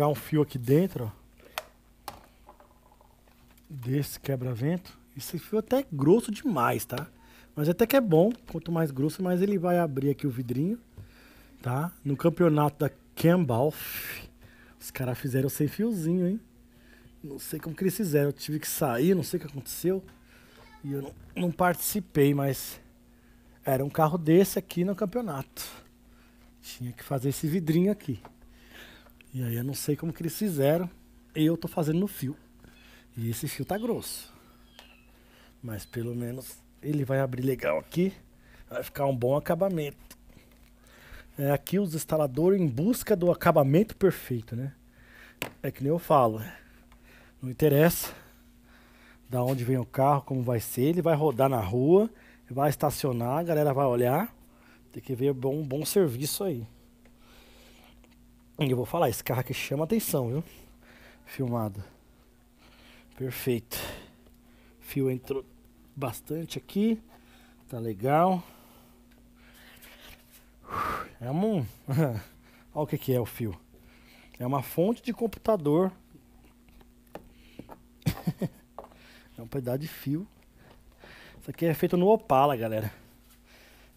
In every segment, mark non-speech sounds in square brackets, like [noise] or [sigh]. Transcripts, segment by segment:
pegar um fio aqui dentro, ó, desse quebra-vento. Esse fio até é grosso demais, tá? Mas até que é bom, quanto mais grosso, mais ele vai abrir aqui o vidrinho, tá? No campeonato da Campbell. os caras fizeram sem fiozinho, hein? Não sei como que eles fizeram, eu tive que sair, não sei o que aconteceu. E eu não, não participei, mas era um carro desse aqui no campeonato. Tinha que fazer esse vidrinho aqui. E aí eu não sei como que eles fizeram. E eu tô fazendo no fio. E esse fio tá grosso. Mas pelo menos ele vai abrir legal aqui. Vai ficar um bom acabamento. É, aqui os instaladores em busca do acabamento perfeito, né? É que nem eu falo. É. Não interessa da onde vem o carro, como vai ser. Ele vai rodar na rua, vai estacionar, a galera vai olhar. Tem que ver um bom, bom serviço aí. E eu vou falar, esse carro aqui chama atenção, viu? Filmado. Perfeito. Fio entrou bastante aqui. Tá legal. É um... [laughs] Olha o que, que é o fio. É uma fonte de computador. [laughs] é um pedaço de fio. Isso aqui é feito no Opala, galera.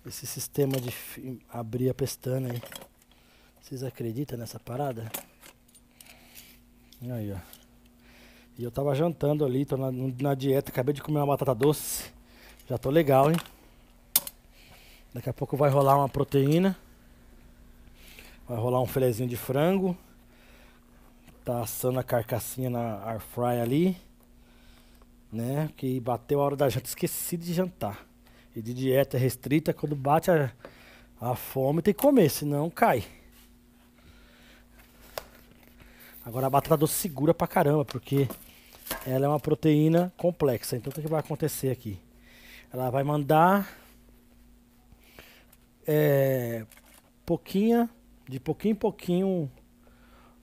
Esse sistema de abrir a pestana aí. Vocês acreditam nessa parada? Aí, ó. E eu tava jantando ali, tô na, na dieta, acabei de comer uma batata doce. Já tô legal, hein? Daqui a pouco vai rolar uma proteína. Vai rolar um filezinho de frango. Tá assando a carcassinha na air fry ali. Né? Que bateu a hora da janta, esqueci de jantar. E de dieta restrita, quando bate a, a fome, tem que comer, senão cai. Agora a batata doce segura pra caramba, porque ela é uma proteína complexa. Então o que vai acontecer aqui? Ela vai mandar é, pouquinha, de pouquinho em pouquinho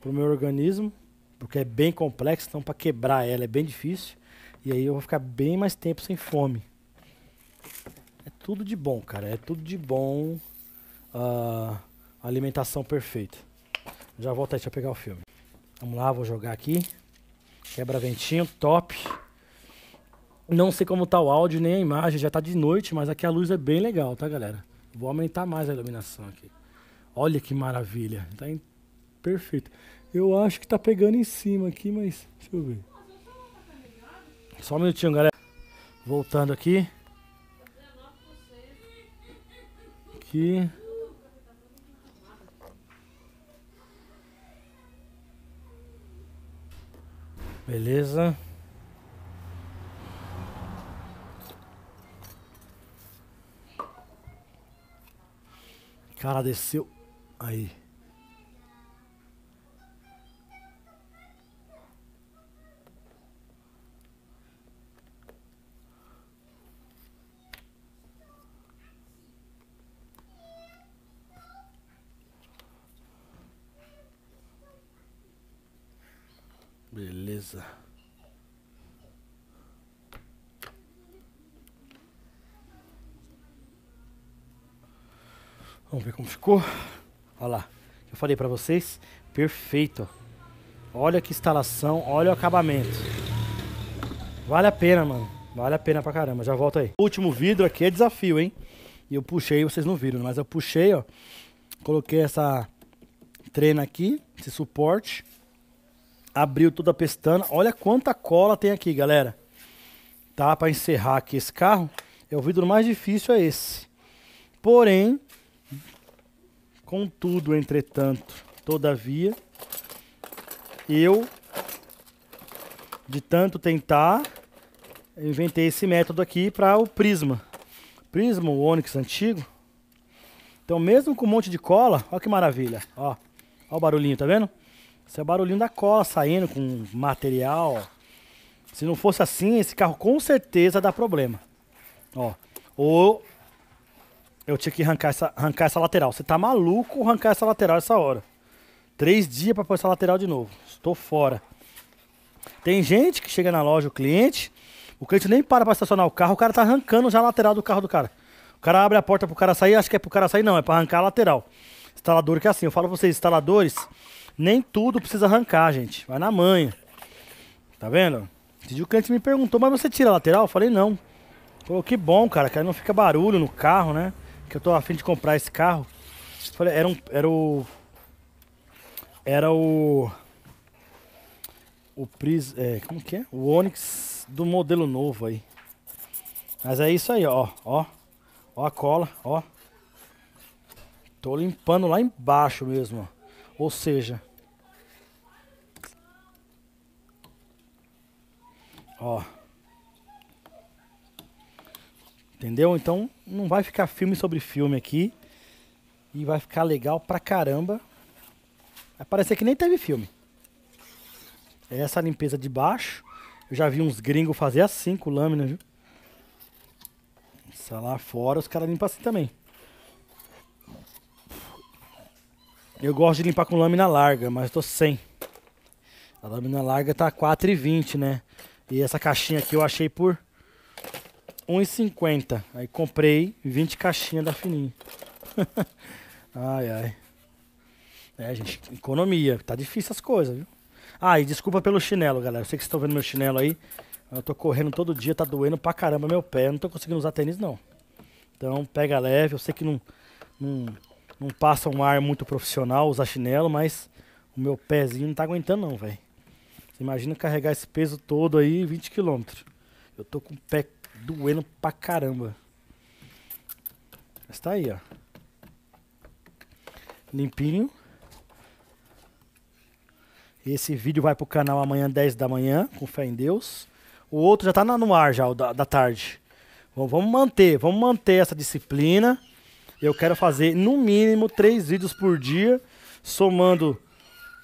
pro meu organismo, porque é bem complexo, então para quebrar ela é bem difícil. E aí eu vou ficar bem mais tempo sem fome. É tudo de bom, cara. É tudo de bom. Uh, alimentação perfeita. Já volto aí, deixa eu pegar o filme. Vamos lá, vou jogar aqui. Quebra-ventinho, top. Não sei como tá o áudio nem a imagem, já tá de noite, mas aqui a luz é bem legal, tá, galera? Vou aumentar mais a iluminação aqui. Olha que maravilha, tá em... perfeito. Eu acho que tá pegando em cima aqui, mas deixa eu ver. Só um minutinho, galera. Voltando aqui. Aqui. Beleza. Cara, desceu. Aí. Vamos ver como ficou. Olha lá. Eu falei para vocês. Perfeito. Olha que instalação. Olha o acabamento. Vale a pena, mano. Vale a pena pra caramba. Já volto aí. O último vidro aqui é desafio, hein? E eu puxei, vocês não viram, mas eu puxei, ó. Coloquei essa trena aqui, esse suporte. Abriu toda a pestana. Olha quanta cola tem aqui, galera. Tá? Para encerrar aqui esse carro, é o vidro mais difícil é esse. Porém, contudo, entretanto, todavia, eu de tanto tentar, inventei esse método aqui para o Prisma. Prisma, o Onix antigo. Então, mesmo com um monte de cola, olha que maravilha, ó. ó o barulhinho, tá vendo? Isso é barulhinho da cola saindo com material. Se não fosse assim, esse carro com certeza dá problema. Ó, ou eu tinha que arrancar essa, arrancar essa lateral. Você tá maluco arrancar essa lateral essa hora. Três dias para pôr essa lateral de novo. Estou fora. Tem gente que chega na loja, o cliente, o cliente nem para pra estacionar o carro, o cara tá arrancando já a lateral do carro do cara. O cara abre a porta pro cara sair, acho que é pro cara sair, não, é pra arrancar a lateral. Instalador que é assim, eu falo pra vocês, instaladores, nem tudo precisa arrancar, gente. Vai na manha. Tá vendo? O cliente me perguntou, mas você tira a lateral? Eu falei, não. Falou, que bom, cara, que aí não fica barulho no carro, né? Que eu tô afim de comprar esse carro. Eu falei, era um. Era o. Era o. O Pris. É, como que é? O Onix do modelo novo aí. Mas é isso aí, ó. Ó. Ó a cola, ó. Tô limpando lá embaixo mesmo, ó. Ou seja, Ó. Entendeu? Então não vai ficar filme sobre filme aqui. E vai ficar legal pra caramba. Vai parecer que nem teve filme. É essa limpeza de baixo. Eu já vi uns gringos fazer assim com lâmina, viu? lá fora os caras limpam assim também. Eu gosto de limpar com lâmina larga, mas tô sem. A lâmina larga tá 4,20, né? E essa caixinha aqui eu achei por R$1,50. Aí comprei 20 caixinhas da fininha [laughs] ai, ai. É, gente, economia. Tá difícil as coisas, viu? Ah, e desculpa pelo chinelo, galera. Eu sei que vocês estão vendo meu chinelo aí. Eu tô correndo todo dia, tá doendo pra caramba meu pé. Eu não tô conseguindo usar tênis, não. Então, pega leve. Eu sei que não, não, não passa um ar muito profissional usar chinelo, mas o meu pezinho não tá aguentando, não, velho imagina carregar esse peso todo aí, 20 quilômetros. Eu tô com o pé doendo pra caramba. Mas tá aí, ó. Limpinho. Esse vídeo vai pro canal amanhã, 10 da manhã, com fé em Deus. O outro já tá no ar já, o da, da tarde. vamos manter, vamos manter essa disciplina. Eu quero fazer no mínimo três vídeos por dia, somando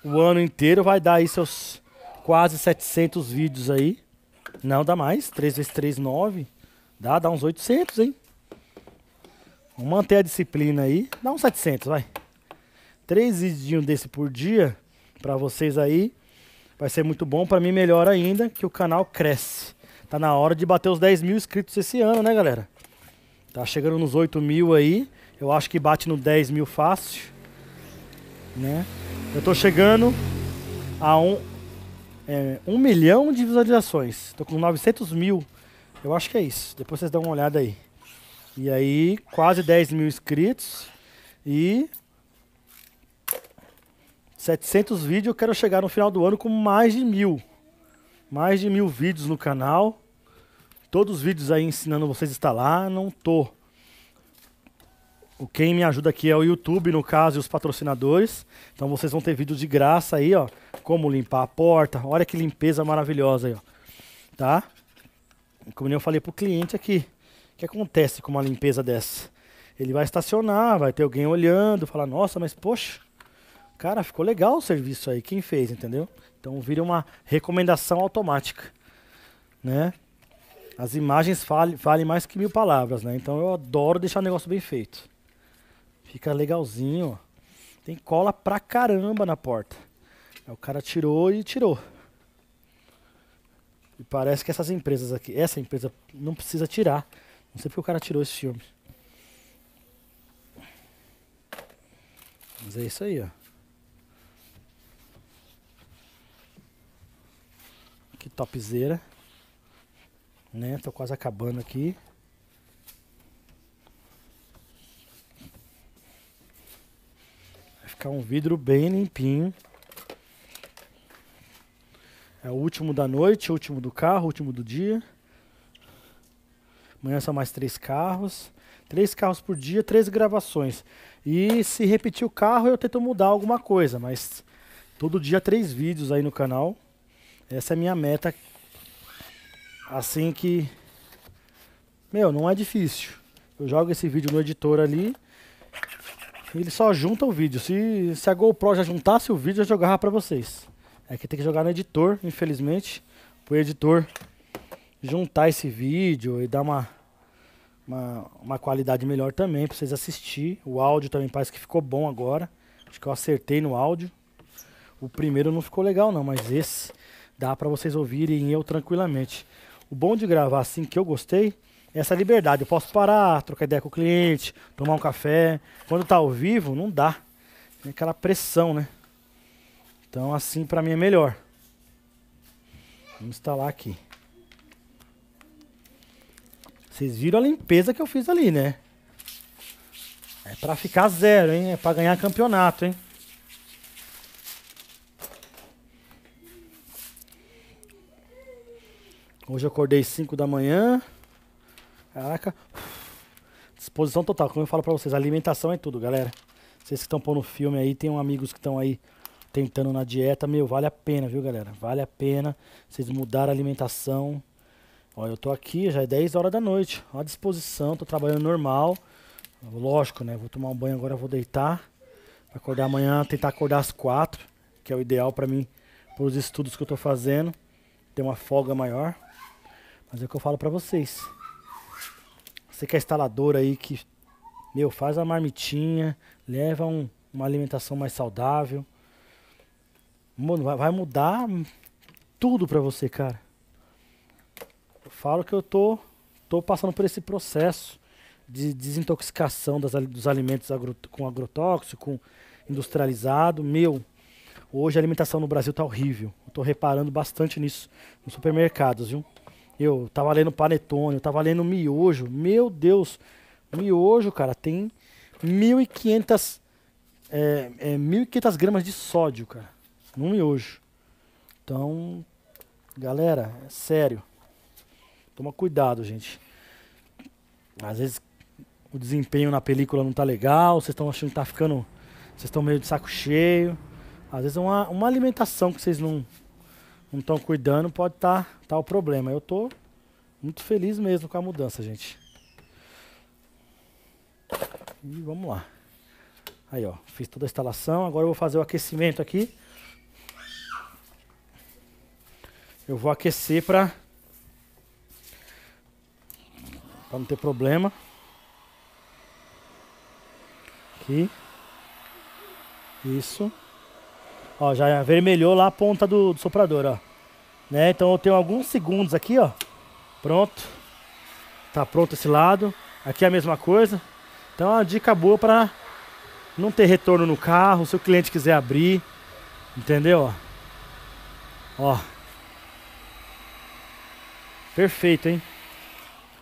o ano inteiro, vai dar aí seus quase 700 vídeos aí. Não dá mais. 3 vezes 3, 9. Dá, dá uns 800, hein? Vamos manter a disciplina aí. Dá uns 700, vai. Três vídeos desse por dia para vocês aí. Vai ser muito bom. Para mim, melhor ainda, que o canal cresce. Tá na hora de bater os 10 mil inscritos esse ano, né, galera? Tá chegando nos 8 mil aí. Eu acho que bate no 10 mil fácil. Né? Eu tô chegando a um, é, milhão de visualizações. Tô com 900 mil. Eu acho que é isso. Depois vocês dão uma olhada aí. E aí, quase 10 mil inscritos. E 700 vídeos. Eu quero chegar no final do ano com mais de mil. Mais de mil vídeos no canal. Todos os vídeos aí ensinando vocês a instalar. Não tô. O quem me ajuda aqui é o YouTube, no caso, e os patrocinadores. Então vocês vão ter vídeos de graça aí, ó como limpar a porta. Olha que limpeza maravilhosa aí, ó. Tá? Como eu falei pro cliente aqui, o que acontece com uma limpeza dessa? Ele vai estacionar, vai ter alguém olhando, falar, nossa, mas poxa, cara, ficou legal o serviço aí, quem fez, entendeu? Então vira uma recomendação automática, né? As imagens falem, falem mais que mil palavras, né? Então eu adoro deixar o negócio bem feito. Fica legalzinho, Tem cola pra caramba na porta. O cara tirou e tirou. E parece que essas empresas aqui, essa empresa não precisa tirar. Não sei porque o cara tirou esse filme. Mas é isso aí, ó. Que topzera. Né? Tô quase acabando aqui. Vai ficar um vidro bem limpinho. É o último da noite, o último do carro, o último do dia. Amanhã são mais três carros. Três carros por dia, três gravações. E se repetir o carro, eu tento mudar alguma coisa, mas todo dia três vídeos aí no canal. Essa é a minha meta. Assim que. Meu, não é difícil. Eu jogo esse vídeo no editor ali. Ele só junta o vídeo. Se, se a GoPro já juntasse o vídeo, eu jogava pra vocês. É que tem que jogar no editor, infelizmente. Pro editor juntar esse vídeo e dar uma, uma, uma qualidade melhor também pra vocês assistir. O áudio também parece que ficou bom agora. Acho que eu acertei no áudio. O primeiro não ficou legal não, mas esse dá para vocês ouvirem eu tranquilamente. O bom de gravar assim que eu gostei é essa liberdade. Eu posso parar, trocar ideia com o cliente, tomar um café. Quando tá ao vivo, não dá. Tem aquela pressão, né? Então assim para mim é melhor. Vamos instalar aqui. Vocês viram a limpeza que eu fiz ali, né? É para ficar zero, hein? É para ganhar campeonato, hein? Hoje eu acordei 5 da manhã. Caraca. Disposição total. Como eu falo para vocês, alimentação é tudo, galera. Vocês que estão pondo filme aí, tem amigos que estão aí tentando na dieta, meu, vale a pena, viu, galera? Vale a pena vocês mudarem a alimentação. Ó, eu tô aqui, já é 10 horas da noite, à disposição, tô trabalhando normal. Lógico, né? Vou tomar um banho agora, vou deitar. Acordar amanhã, tentar acordar às 4, que é o ideal para mim, para os estudos que eu tô fazendo. Ter uma folga maior. Mas é o que eu falo para vocês. Você que é instalador aí, que, meu, faz a marmitinha, leva um, uma alimentação mais saudável Mano, vai mudar tudo pra você, cara. Eu falo que eu tô, tô passando por esse processo de desintoxicação das, dos alimentos agro, com agrotóxico, com industrializado. Meu, hoje a alimentação no Brasil tá horrível. Eu tô reparando bastante nisso nos supermercados, viu? Eu tava lendo panetone, eu tava lendo miojo. Meu Deus, miojo, cara, tem 1.500 é, é, 1.500 gramas de sódio, cara no miojo. Então, galera, é sério. Toma cuidado, gente. Às vezes o desempenho na película não tá legal, vocês estão achando que tá ficando. Vocês estão meio de saco cheio. Às vezes uma, uma alimentação que vocês não não estão cuidando pode estar tá, tá o problema. Eu tô muito feliz mesmo com a mudança, gente. E vamos lá. Aí, ó, fiz toda a instalação. Agora eu vou fazer o aquecimento aqui. Eu vou aquecer para para não ter problema. Aqui. Isso. Ó, já vermelhou lá a ponta do, do soprador, ó. Né? Então eu tenho alguns segundos aqui, ó. Pronto. Tá pronto esse lado. Aqui é a mesma coisa. Então é uma dica boa para não ter retorno no carro, se o cliente quiser abrir, entendeu? Ó. Perfeito, hein?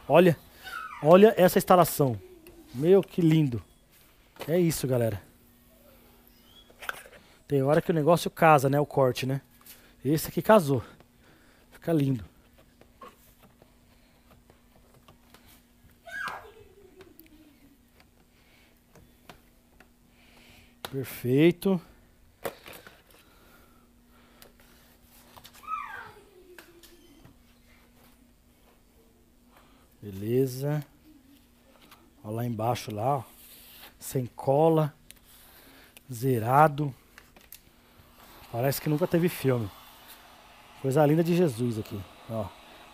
Olha, olha essa instalação. Meu, que lindo. É isso, galera. Tem hora que o negócio casa, né? O corte, né? Esse aqui casou. Fica lindo. Perfeito. Beleza. Olha lá embaixo lá, ó. Sem cola. Zerado. Parece que nunca teve filme. Coisa linda de Jesus aqui. Ó.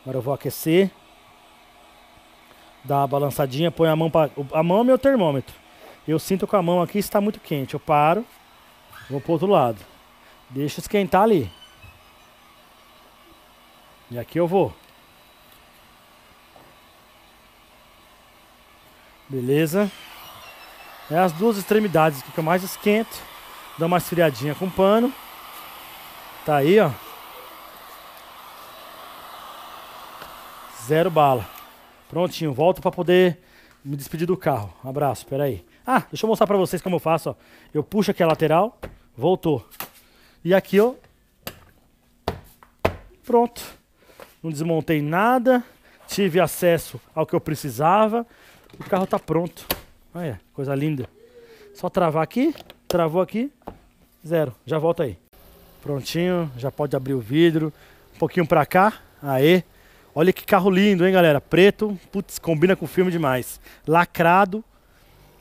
Agora eu vou aquecer. Dá uma balançadinha, põe a mão para A mão é meu termômetro. Eu sinto que a mão aqui está muito quente. Eu paro. Vou pro outro lado. Deixa esquentar ali. E aqui eu vou. Beleza. É as duas extremidades que eu mais esquento. Dá uma esfriadinha com pano. Tá aí, ó. Zero bala. Prontinho, volto para poder me despedir do carro. Um abraço, peraí. Ah, deixa eu mostrar para vocês como eu faço, ó. Eu puxo aqui a lateral, voltou. E aqui, ó. Pronto. Não desmontei nada, tive acesso ao que eu precisava. O carro está pronto. Olha, coisa linda. Só travar aqui, travou aqui, zero. Já volta aí. Prontinho, já pode abrir o vidro. Um pouquinho para cá, aê. Olha que carro lindo, hein, galera? Preto, putz, combina com o filme demais. Lacrado,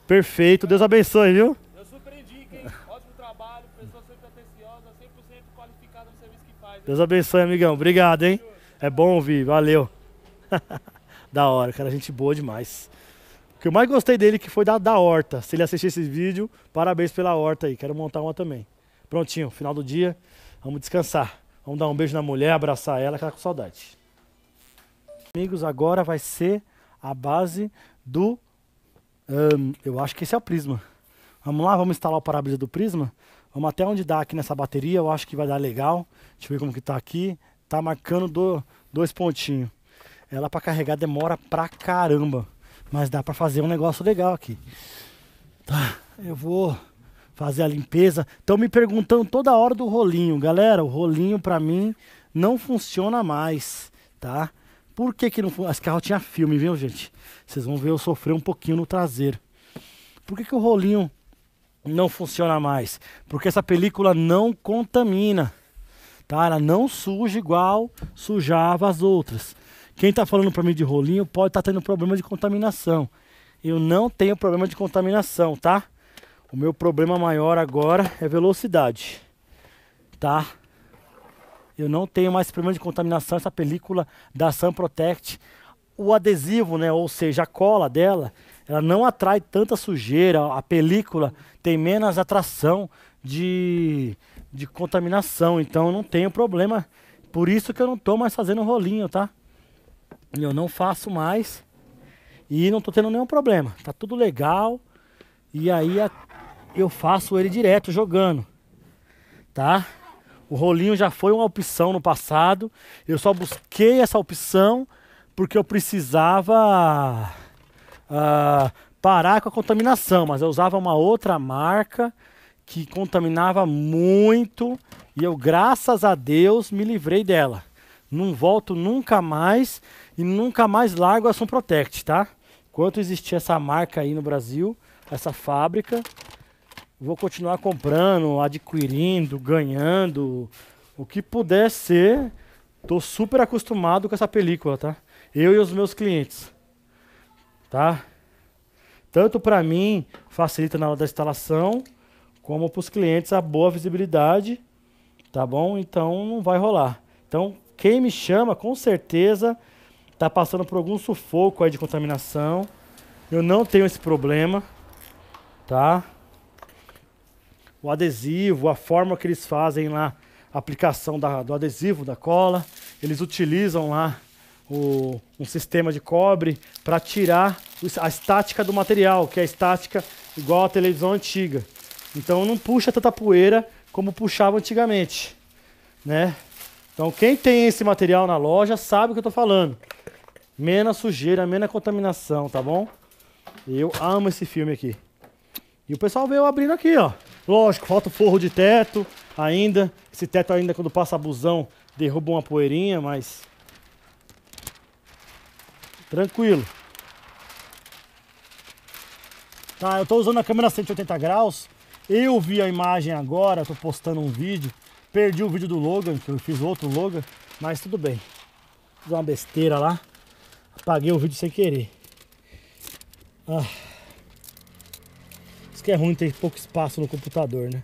perfeito. Deus abençoe, viu? Eu hein? Ótimo trabalho, pessoa sempre atenciosa, 100% qualificada no serviço que faz. Né? Deus abençoe, amigão. Obrigado, hein? É bom ouvir, valeu. [laughs] da hora, cara, gente boa demais que eu mais gostei dele que foi da, da horta. Se ele assistir esse vídeo, parabéns pela horta aí. Quero montar uma também. Prontinho, final do dia. Vamos descansar. Vamos dar um beijo na mulher, abraçar ela, que ela tá com saudade. Amigos, agora vai ser a base do... Hum, eu acho que esse é o prisma. Vamos lá, vamos instalar o para-brisa do prisma. Vamos até onde dá aqui nessa bateria. Eu acho que vai dar legal. Deixa eu ver como que tá aqui. Tá marcando do, dois pontinhos. Ela para carregar demora pra caramba. Mas dá para fazer um negócio legal aqui. Tá, eu vou fazer a limpeza. Estão me perguntando toda hora do rolinho. Galera, o rolinho para mim não funciona mais, tá? Por que que não funciona? Esse carro tinha filme, viu, gente? Vocês vão ver eu sofrer um pouquinho no traseiro. Por que que o rolinho não funciona mais? Porque essa película não contamina, tá? Ela não suja igual sujava as outras. Quem está falando para mim de rolinho pode estar tá tendo problema de contaminação. Eu não tenho problema de contaminação, tá? O meu problema maior agora é velocidade, tá? Eu não tenho mais problema de contaminação. Essa película da Sun Protect, o adesivo, né, ou seja, a cola dela, ela não atrai tanta sujeira. A película tem menos atração de, de contaminação, então não tenho problema. Por isso que eu não estou mais fazendo rolinho, tá? eu não faço mais e não tô tendo nenhum problema. Tá tudo legal. E aí a, eu faço ele direto jogando. Tá? O rolinho já foi uma opção no passado. Eu só busquei essa opção porque eu precisava uh, parar com a contaminação. Mas eu usava uma outra marca que contaminava muito. E eu, graças a Deus, me livrei dela. Não volto nunca mais e nunca mais largo a Sunprotect, tá? Enquanto existir essa marca aí no Brasil, essa fábrica, vou continuar comprando, adquirindo, ganhando, o que puder ser. Tô super acostumado com essa película, tá? Eu e os meus clientes. Tá? Tanto para mim, facilita na hora da instalação, como para os clientes a boa visibilidade, tá bom? Então não vai rolar. Então quem me chama, com certeza, está passando por algum sufoco aí de contaminação. Eu não tenho esse problema, tá? O adesivo, a forma que eles fazem lá, a aplicação da, do adesivo, da cola, eles utilizam lá o, um sistema de cobre para tirar a estática do material, que é a estática igual à televisão antiga. Então não puxa tanta poeira como puxava antigamente, né? Então, quem tem esse material na loja sabe o que eu estou falando. Menos sujeira, menos contaminação, tá bom? Eu amo esse filme aqui. E o pessoal veio abrindo aqui, ó. Lógico, falta o forro de teto ainda. Esse teto ainda, quando passa abusão, derruba uma poeirinha, mas... Tranquilo. Tá, eu estou usando a câmera 180 graus. Eu vi a imagem agora, estou postando um vídeo. Perdi o vídeo do Logan, que eu fiz outro Logan, mas tudo bem. Fiz uma besteira lá. Apaguei o vídeo sem querer. Ah. Isso que é ruim ter pouco espaço no computador, né?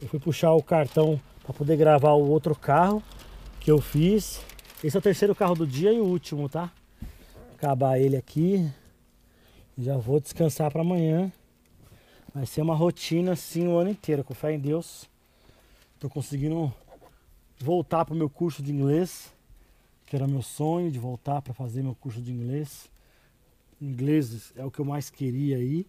Eu fui puxar o cartão para poder gravar o outro carro que eu fiz. Esse é o terceiro carro do dia e o último, tá? Acabar ele aqui. Já vou descansar para amanhã. Vai ser uma rotina assim o ano inteiro, com fé em Deus. Estou conseguindo voltar para o meu curso de inglês, que era meu sonho de voltar para fazer meu curso de inglês. Inglês é o que eu mais queria aí,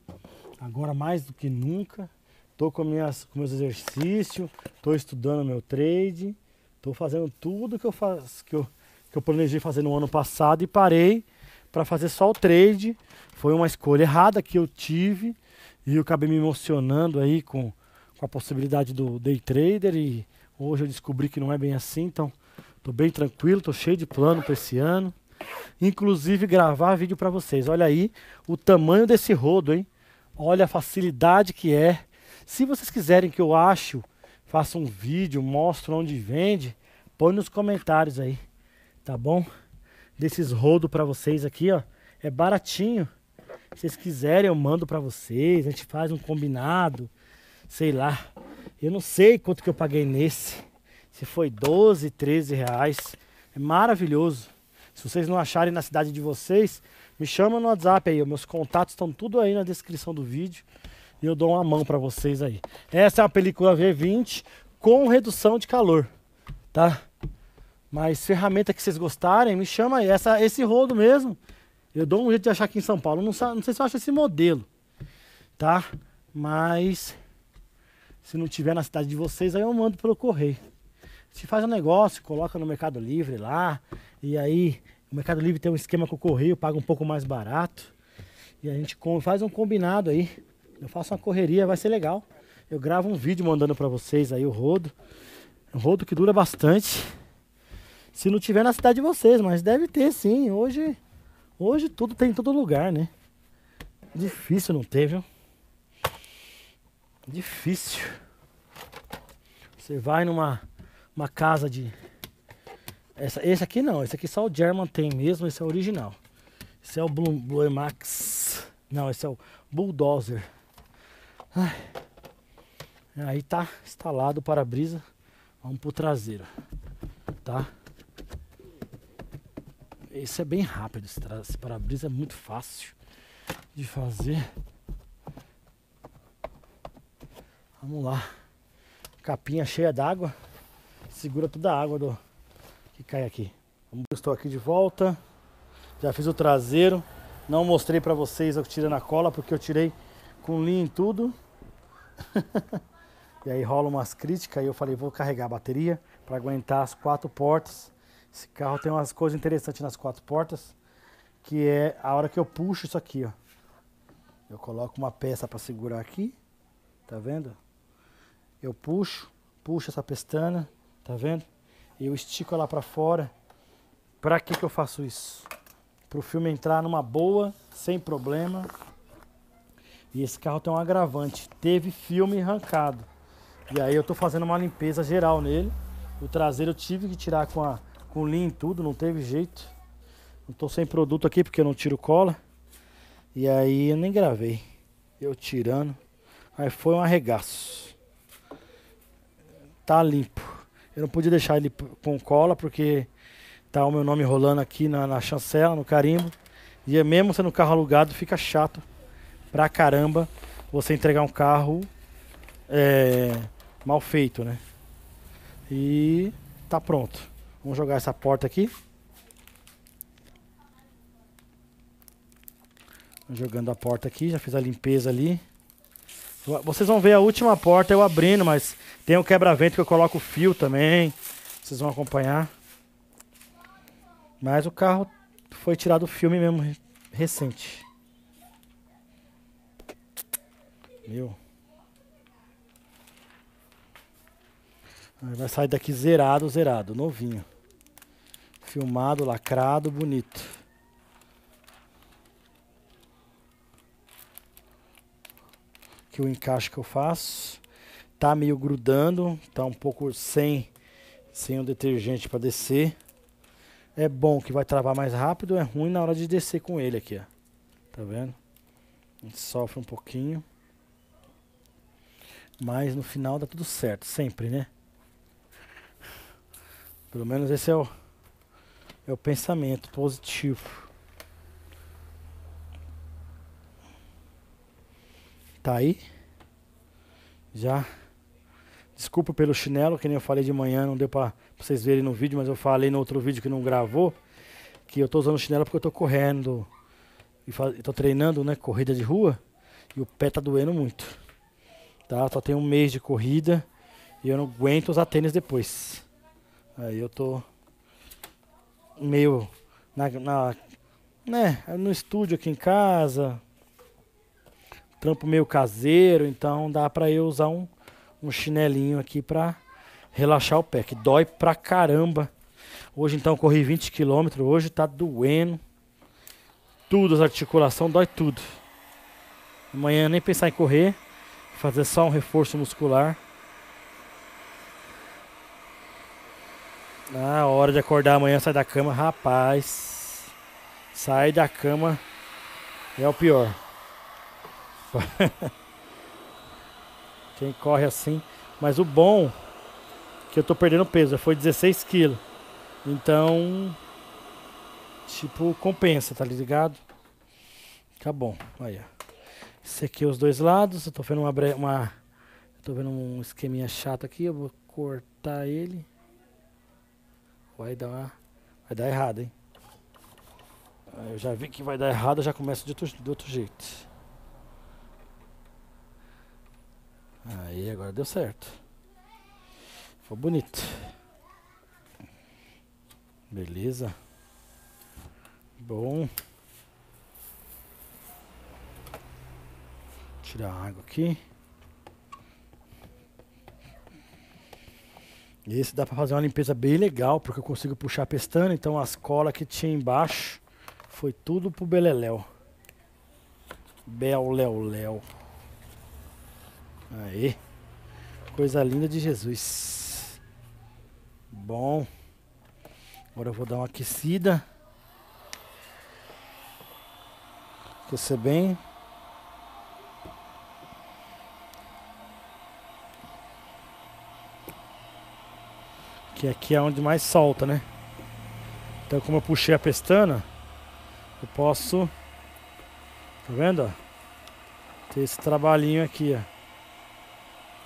agora mais do que nunca. Estou com, minhas, com meus exercícios, estou estudando meu trade, estou fazendo tudo que eu, faz, que, eu, que eu planejei fazer no ano passado e parei para fazer só o trade. Foi uma escolha errada que eu tive e eu acabei me emocionando aí com com a possibilidade do day trader e hoje eu descobri que não é bem assim, então estou bem tranquilo, estou cheio de plano para esse ano. Inclusive gravar vídeo para vocês. Olha aí o tamanho desse rodo, hein? Olha a facilidade que é. Se vocês quiserem que eu acho, faça um vídeo, mostro onde vende, põe nos comentários aí, tá bom? Desses rodo para vocês aqui, ó, é baratinho. Se vocês quiserem, eu mando para vocês, a gente faz um combinado sei lá. Eu não sei quanto que eu paguei nesse. Se foi 12, 13 reais. É maravilhoso. Se vocês não acharem na cidade de vocês, me chama no WhatsApp aí. Meus contatos estão tudo aí na descrição do vídeo. E eu dou uma mão para vocês aí. Essa é uma película V20 com redução de calor, tá? Mas ferramenta que vocês gostarem, me chama aí. Essa, esse rodo mesmo, eu dou um jeito de achar aqui em São Paulo. Não, não sei se eu acho esse modelo, tá? Mas se não tiver na cidade de vocês, aí eu mando pelo correio. Se faz um negócio, coloca no Mercado Livre lá, e aí o Mercado Livre tem um esquema com o correio, paga um pouco mais barato. E a gente faz um combinado aí. Eu faço uma correria, vai ser legal. Eu gravo um vídeo mandando para vocês aí o rodo. É um rodo que dura bastante. Se não tiver na cidade de vocês, mas deve ter sim. Hoje, hoje tudo tem em todo lugar, né? Difícil não ter, viu? Difícil. Você vai numa uma casa de. Essa, esse aqui não, esse aqui só o German tem mesmo, esse é o original. Esse é o Blue, Blue Max. Não, esse é o Bulldozer. Ai. Aí tá instalado o para-brisa. Vamos pro traseiro. Tá? Esse é bem rápido, esse, esse para-brisa é muito fácil de fazer. Vamos lá. Capinha cheia d'água. Segura toda a água do... que cai aqui. Estou aqui de volta. Já fiz o traseiro. Não mostrei para vocês que tira na cola, porque eu tirei com linha em tudo. [laughs] e aí rola umas críticas. E eu falei, vou carregar a bateria para aguentar as quatro portas. Esse carro tem umas coisas interessantes nas quatro portas. Que é a hora que eu puxo isso aqui, ó. Eu coloco uma peça para segurar aqui. Tá vendo? Eu puxo, puxo essa pestana, tá vendo? E eu estico ela para fora. Para que que eu faço isso? Para o filme entrar numa boa, sem problema. E esse carro tem um agravante, teve filme arrancado. E aí eu tô fazendo uma limpeza geral nele. O traseiro eu tive que tirar com a com linha tudo, não teve jeito. Não tô sem produto aqui porque eu não tiro cola. E aí eu nem gravei. Eu tirando. Aí foi um arregaço tá limpo. Eu não podia deixar ele com cola, porque tá o meu nome rolando aqui na, na chancela, no carimbo. E é mesmo sendo um carro alugado, fica chato pra caramba você entregar um carro é, mal feito, né? E tá pronto. Vamos jogar essa porta aqui. Jogando a porta aqui, já fiz a limpeza ali. Vocês vão ver a última porta eu abrindo, mas tem um quebra-vento que eu coloco o fio também. Vocês vão acompanhar. Mas o carro foi tirado do filme mesmo recente. Meu. vai sair daqui zerado, zerado, novinho. Filmado, lacrado, bonito. aqui o encaixe que eu faço. Tá meio grudando, tá um pouco sem, sem o detergente para descer. É bom que vai travar mais rápido, é ruim na hora de descer com ele aqui, ó. Tá vendo? sofre um pouquinho. Mas no final dá tudo certo, sempre, né? Pelo menos esse é o, é o pensamento positivo. Tá aí? Já. Desculpa pelo chinelo, que nem eu falei de manhã, não deu pra, vocês verem no vídeo, mas eu falei no outro vídeo que não gravou, que eu tô usando chinelo porque eu tô correndo. E faz, tô treinando, né? Corrida de rua. E o pé tá doendo muito. Tá? Só tem um mês de corrida. E eu não aguento usar tênis depois. Aí eu tô meio na, na né, no estúdio aqui em casa, trampo meio caseiro, então dá para eu usar um, um chinelinho aqui para relaxar o pé, que dói pra caramba. Hoje então corri 20 km, hoje tá doendo. Tudo, as articulações dói tudo. Amanhã nem pensar em correr, fazer só um reforço muscular. Na hora de acordar amanhã, sai da cama, rapaz. Sai da cama é o pior. [laughs] Quem corre assim. Mas o bom que eu tô perdendo peso. Foi 16 quilos. Então, tipo, compensa, tá ligado? Tá bom. Aí, ó. Esse aqui é os dois lados. Eu tô vendo uma, uma tô vendo um esqueminha chato aqui. Eu vou cortar ele. Vai dar uma... Vai dar errado, hein? Eu já vi que vai dar errado, eu já começo de outro, de outro jeito. Aí, agora deu certo. Ficou bonito. Beleza. Bom. Tirar a água aqui. E Esse dá para fazer uma limpeza bem legal, porque eu consigo puxar a pestana, então as colas que tinha embaixo foi tudo pro beleléu. Bel léu léu. Aí. Coisa linda de Jesus. Bom. Agora eu vou dar uma aquecida. Aquecer bem. Que aqui é onde mais solta, né? Então como eu puxei a pestana, eu posso... Tá vendo? Ó? Tem esse trabalhinho aqui, ó.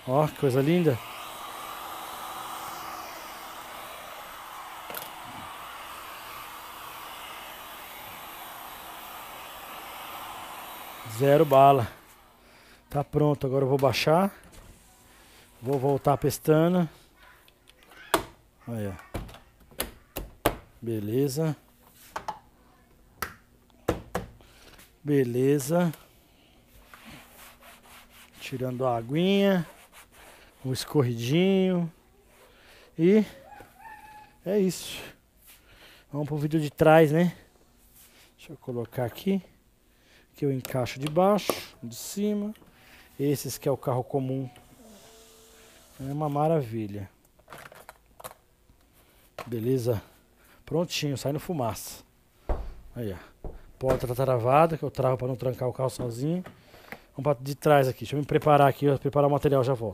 Ó, que coisa linda. Zero bala. Tá pronto, agora eu vou baixar. Vou voltar a pestana. Olha. Beleza. Beleza. Tirando a aguinha o escorridinho. E é isso. Vamos pro vídeo de trás, né? Deixa eu colocar aqui. Que eu encaixo de baixo, de cima. Esses que é o carro comum. É uma maravilha. Beleza? Prontinho, saindo fumaça. Aí, ó. Porta tá travada, que eu travo para não trancar o carro sozinho. Vamos para de trás aqui. Deixa eu me preparar aqui, eu preparar o material, já volto.